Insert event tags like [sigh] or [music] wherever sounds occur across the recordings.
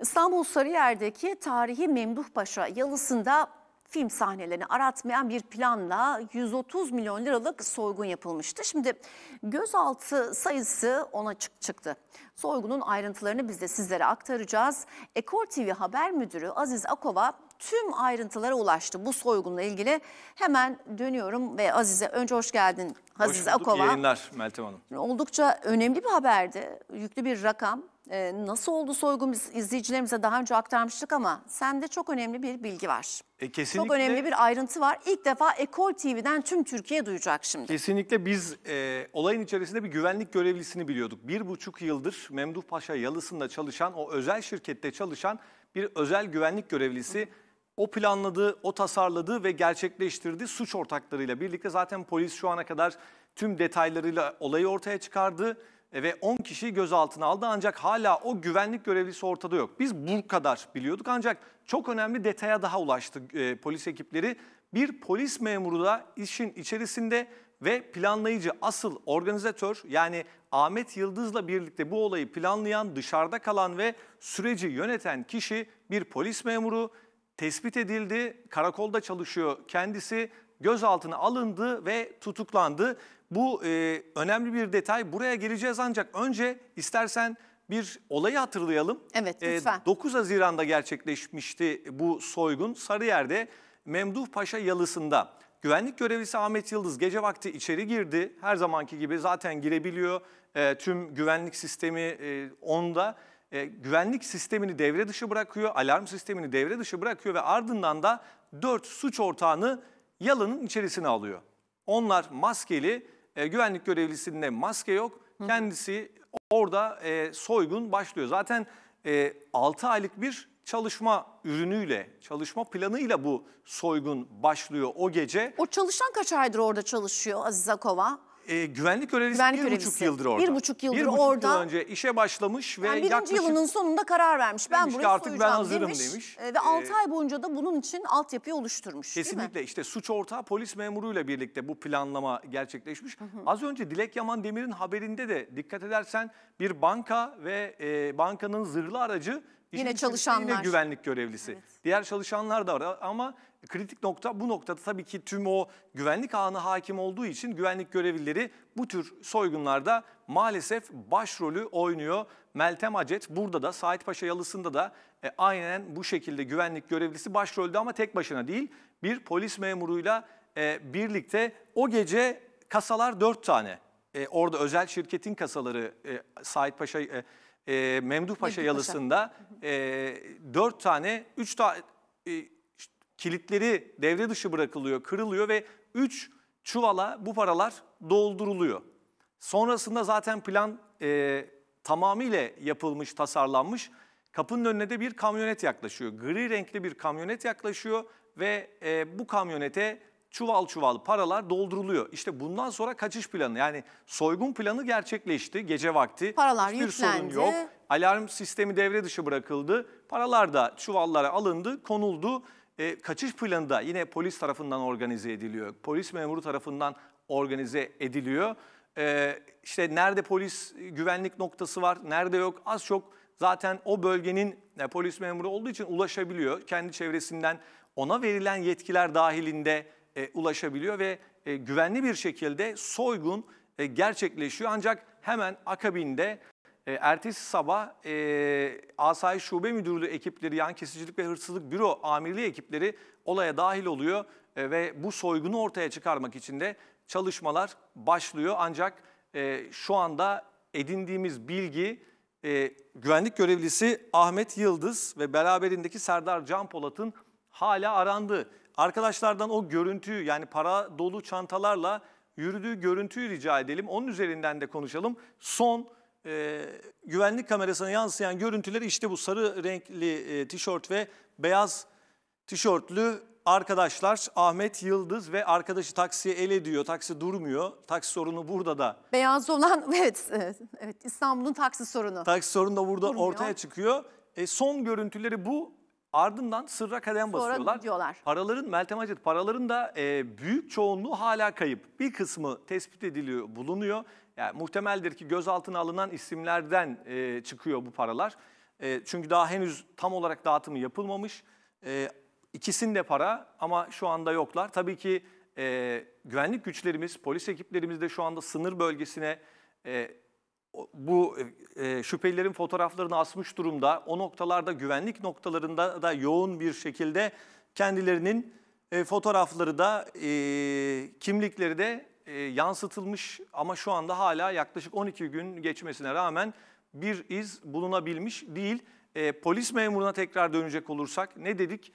İstanbul Sarıyer'deki tarihi Memduh Paşa yalısında film sahnelerini aratmayan bir planla 130 milyon liralık soygun yapılmıştı. Şimdi gözaltı sayısı ona çık çıktı. Soygunun ayrıntılarını biz de sizlere aktaracağız. Ekor TV Haber Müdürü Aziz Akova tüm ayrıntılara ulaştı bu soygunla ilgili. Hemen dönüyorum ve Aziz'e önce hoş geldin Aziz hoş bulduk, Akova. Hoş yayınlar Meltem Hanım. Oldukça önemli bir haberdi. Yüklü bir rakam e, nasıl oldu soygun biz izleyicilerimize daha önce aktarmıştık ama sende çok önemli bir bilgi var. E, kesinlikle. Çok önemli bir ayrıntı var. İlk defa Ekol TV'den tüm Türkiye duyacak şimdi. Kesinlikle biz e, olayın içerisinde bir güvenlik görevlisini biliyorduk. Bir buçuk yıldır Memduh Paşa Yalısı'nda çalışan, o özel şirkette çalışan bir özel güvenlik görevlisi... Hı. O planladığı, o tasarladığı ve gerçekleştirdiği suç ortaklarıyla birlikte. Zaten polis şu ana kadar tüm detaylarıyla olayı ortaya çıkardı. E, ve 10 kişiyi gözaltına aldı ancak hala o güvenlik görevlisi ortada yok. Biz bu kadar biliyorduk ancak çok önemli detaya daha ulaştı e, polis ekipleri. Bir polis memuru da işin içerisinde ve planlayıcı asıl organizatör yani Ahmet Yıldız'la birlikte bu olayı planlayan, dışarıda kalan ve süreci yöneten kişi bir polis memuru tespit edildi. Karakolda çalışıyor kendisi gözaltına alındı ve tutuklandı. Bu e, önemli bir detay. Buraya geleceğiz ancak önce istersen bir olayı hatırlayalım. Evet e, lütfen. E, 9 Haziran'da gerçekleşmişti bu soygun Sarıyer'de Memduh Paşa Yalısı'nda. Güvenlik görevlisi Ahmet Yıldız gece vakti içeri girdi. Her zamanki gibi zaten girebiliyor. E, tüm güvenlik sistemi e, onda. E, güvenlik sistemini devre dışı bırakıyor, alarm sistemini devre dışı bırakıyor ve ardından da 4 suç ortağını yalının içerisine alıyor. Onlar maskeli, e, güvenlik görevlisinde maske yok. Hı. Kendisi orada e, soygun başlıyor. Zaten e, 6 aylık bir çalışma ürünüyle, çalışma planıyla bu soygun başlıyor o gece. O çalışan kaç aydır orada çalışıyor Aziz Akova? e, güvenlik görevlisi bir görevlisi. buçuk yıldır orada. Bir buçuk yıldır bir buçuk orada. Yıl önce işe başlamış ve yani birinci yaklaşık... yılının sonunda karar vermiş. Ben burayı artık ben hazırım demiş. demiş. E, ve 6 ee, ay boyunca da bunun için altyapıyı oluşturmuş. Kesinlikle işte suç ortağı polis memuruyla birlikte bu planlama gerçekleşmiş. Hı hı. Az önce Dilek Yaman Demir'in haberinde de dikkat edersen bir banka ve e, bankanın zırhlı aracı Yine çalışanlar. Yine güvenlik görevlisi. Evet. Diğer çalışanlar da var ama kritik nokta bu noktada tabii ki tüm o güvenlik ağına hakim olduğu için güvenlik görevlileri bu tür soygunlarda maalesef başrolü oynuyor. Meltem Acet burada da Sait Yalısı'nda da e, aynen bu şekilde güvenlik görevlisi başrolde ama tek başına değil bir polis memuruyla e, birlikte o gece kasalar dört tane. E, orada özel şirketin kasaları e, Sait e, e, Memduh Paşa yalısında e, 4 tane, üç tane kilitleri devre dışı bırakılıyor, kırılıyor ve üç çuvala bu paralar dolduruluyor. Sonrasında zaten plan e, tamamıyla yapılmış, tasarlanmış. Kapının önüne de bir kamyonet yaklaşıyor. Gri renkli bir kamyonet yaklaşıyor ve e, bu kamyonete çuval çuval paralar dolduruluyor. İşte bundan sonra kaçış planı yani soygun planı gerçekleşti gece vakti. Paralar Hiçbir yüklendi. sorun yok. Alarm sistemi devre dışı bırakıldı. Paralar da çuvallara alındı, konuldu. E, kaçış planı da yine polis tarafından organize ediliyor. Polis memuru tarafından organize ediliyor. E, işte nerede polis güvenlik noktası var, nerede yok az çok zaten o bölgenin e, polis memuru olduğu için ulaşabiliyor. Kendi çevresinden ona verilen yetkiler dahilinde e, ulaşabiliyor ve e, güvenli bir şekilde soygun e, gerçekleşiyor. Ancak hemen akabinde e, ertesi sabah e, Asayiş Şube Müdürlüğü ekipleri, yan kesicilik ve hırsızlık büro amirliği ekipleri olaya dahil oluyor e, ve bu soygunu ortaya çıkarmak için de çalışmalar başlıyor. Ancak e, şu anda edindiğimiz bilgi e, güvenlik görevlisi Ahmet Yıldız ve beraberindeki Serdar Can Polat'ın hala arandı. Arkadaşlardan o görüntüyü yani para dolu çantalarla yürüdüğü görüntüyü rica edelim. Onun üzerinden de konuşalım. Son e, güvenlik kamerasına yansıyan görüntüler işte bu sarı renkli e, tişört ve beyaz tişörtlü arkadaşlar Ahmet Yıldız ve arkadaşı taksiye el ediyor. Taksi durmuyor. Taksi sorunu burada da. Beyaz olan [laughs] evet, evet, evet İstanbul'un taksi sorunu. Taksi sorunu da burada Durmuyor. ortaya çıkıyor. E, son görüntüleri bu Ardından sırra kadem Sonra basıyorlar. Paraların Meltem Hacet paraların da e, büyük çoğunluğu hala kayıp. Bir kısmı tespit ediliyor, bulunuyor. Yani muhtemeldir ki gözaltına alınan isimlerden e, çıkıyor bu paralar. E, çünkü daha henüz tam olarak dağıtımı yapılmamış. E, ikisinde para ama şu anda yoklar. Tabii ki e, güvenlik güçlerimiz, polis ekiplerimiz de şu anda sınır bölgesine e, bu e, e, şüphelilerin fotoğraflarını asmış durumda. O noktalarda güvenlik noktalarında da yoğun bir şekilde kendilerinin e, fotoğrafları da e, kimlikleri de e, yansıtılmış ama şu anda hala yaklaşık 12 gün geçmesine rağmen bir iz bulunabilmiş değil. E, polis memuruna tekrar dönecek olursak ne dedik?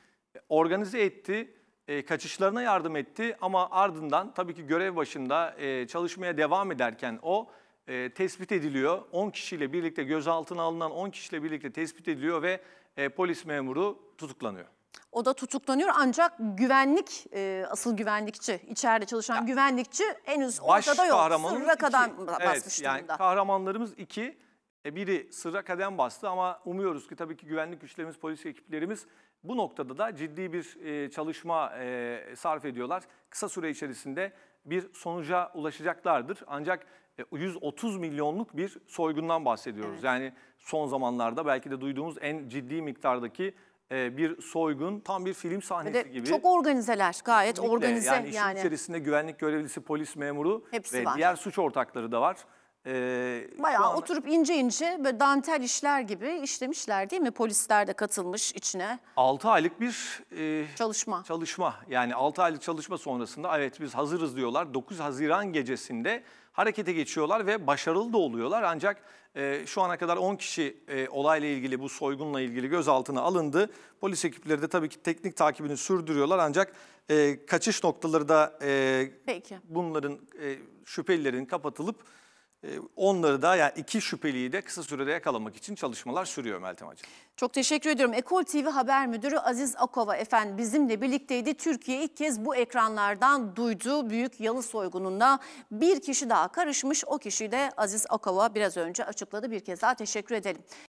Organize etti, e, kaçışlarına yardım etti ama ardından tabii ki görev başında e, çalışmaya devam ederken o e, tespit ediliyor. 10 kişiyle birlikte gözaltına alınan 10 kişiyle birlikte tespit ediliyor ve e, polis memuru tutuklanıyor. O da tutuklanıyor ancak güvenlik, e, asıl güvenlikçi, içeride çalışan ya, güvenlikçi henüz baş ortada yok. Kahramanımız Sırra kadem basmış evet, durumda. Yani kahramanlarımız iki. E, biri sırra kadem bastı ama umuyoruz ki tabii ki güvenlik güçlerimiz, polis ekiplerimiz bu noktada da ciddi bir e, çalışma e, sarf ediyorlar. Kısa süre içerisinde bir sonuca ulaşacaklardır. Ancak 130 e, milyonluk bir soygundan bahsediyoruz. Evet. Yani son zamanlarda belki de duyduğumuz en ciddi miktardaki bir soygun tam bir film sahnesi Ve gibi. Çok organizeler gayet organize. Yani işin yani. içerisinde güvenlik görevlisi, polis memuru Hepsi ve var. diğer suç ortakları da var. Ee, Bayağı anda... oturup ince ince böyle dantel işler gibi işlemişler değil mi? Polisler de katılmış içine. 6 aylık bir e, çalışma. Çalışma. Yani 6 aylık çalışma sonrasında evet biz hazırız diyorlar. 9 Haziran gecesinde harekete geçiyorlar ve başarılı da oluyorlar. Ancak e, şu ana kadar 10 kişi e, olayla ilgili bu soygunla ilgili gözaltına alındı. Polis ekipleri de tabii ki teknik takibini sürdürüyorlar ancak e, kaçış noktaları da e, Peki. bunların e, şüphelilerin kapatılıp ee, onları da yani iki şüpheliyi de kısa sürede yakalamak için çalışmalar sürüyor Meltem Hacı. Çok teşekkür ediyorum. Ekol TV Haber Müdürü Aziz Akova efendim bizimle birlikteydi. Türkiye ilk kez bu ekranlardan duyduğu büyük yalı soygununda bir kişi daha karışmış. O kişi de Aziz Akova biraz önce açıkladı. Bir kez daha teşekkür edelim.